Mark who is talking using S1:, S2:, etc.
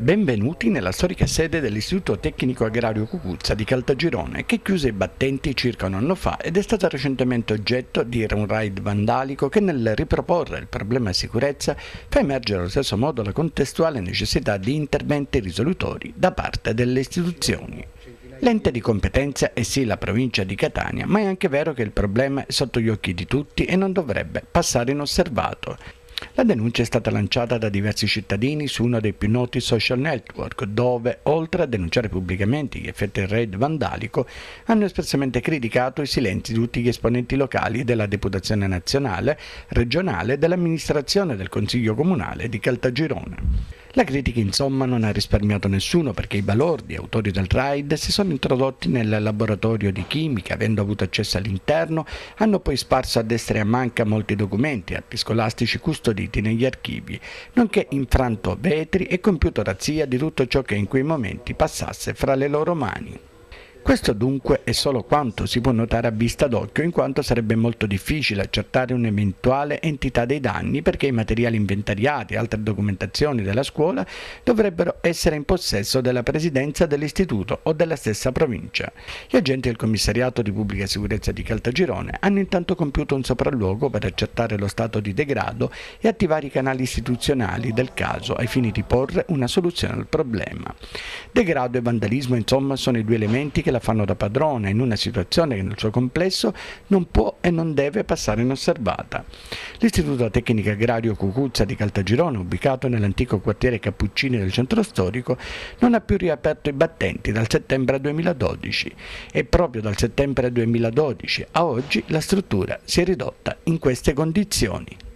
S1: Benvenuti nella storica sede dell'Istituto Tecnico Agrario Cucuzza di Caltagirone che chiuse i battenti circa un anno fa ed è stata recentemente oggetto di un raid vandalico che nel riproporre il problema sicurezza fa emergere allo stesso modo la contestuale necessità di interventi risolutori da parte delle istituzioni. L'ente di competenza è sì la provincia di Catania, ma è anche vero che il problema è sotto gli occhi di tutti e non dovrebbe passare inosservato. La denuncia è stata lanciata da diversi cittadini su uno dei più noti social network, dove, oltre a denunciare pubblicamente gli effetti del raid vandalico, hanno espressamente criticato i silenzi di tutti gli esponenti locali della Deputazione Nazionale, regionale e dell'amministrazione del Consiglio Comunale di Caltagirone. La critica insomma non ha risparmiato nessuno perché i balordi, autori del raid, si sono introdotti nel laboratorio di chimica, avendo avuto accesso all'interno, hanno poi sparso a destra e a manca molti documenti, atti scolastici custoditi negli archivi, nonché infranto vetri e compiuto razzia di tutto ciò che in quei momenti passasse fra le loro mani. Questo dunque è solo quanto si può notare a vista d'occhio in quanto sarebbe molto difficile accertare un'eventuale entità dei danni perché i materiali inventariati e altre documentazioni della scuola dovrebbero essere in possesso della presidenza dell'istituto o della stessa provincia. Gli agenti del commissariato di pubblica sicurezza di Caltagirone hanno intanto compiuto un sopralluogo per accertare lo stato di degrado e attivare i canali istituzionali del caso ai fini di porre una soluzione al problema. Degrado e vandalismo insomma sono i due elementi che che la fanno da padrona in una situazione che nel suo complesso non può e non deve passare inosservata. L'Istituto Tecnico Agrario Cucuzza di Caltagirone, ubicato nell'antico quartiere Cappuccini del centro storico, non ha più riaperto i battenti dal settembre 2012 e proprio dal settembre 2012 a oggi la struttura si è ridotta in queste condizioni.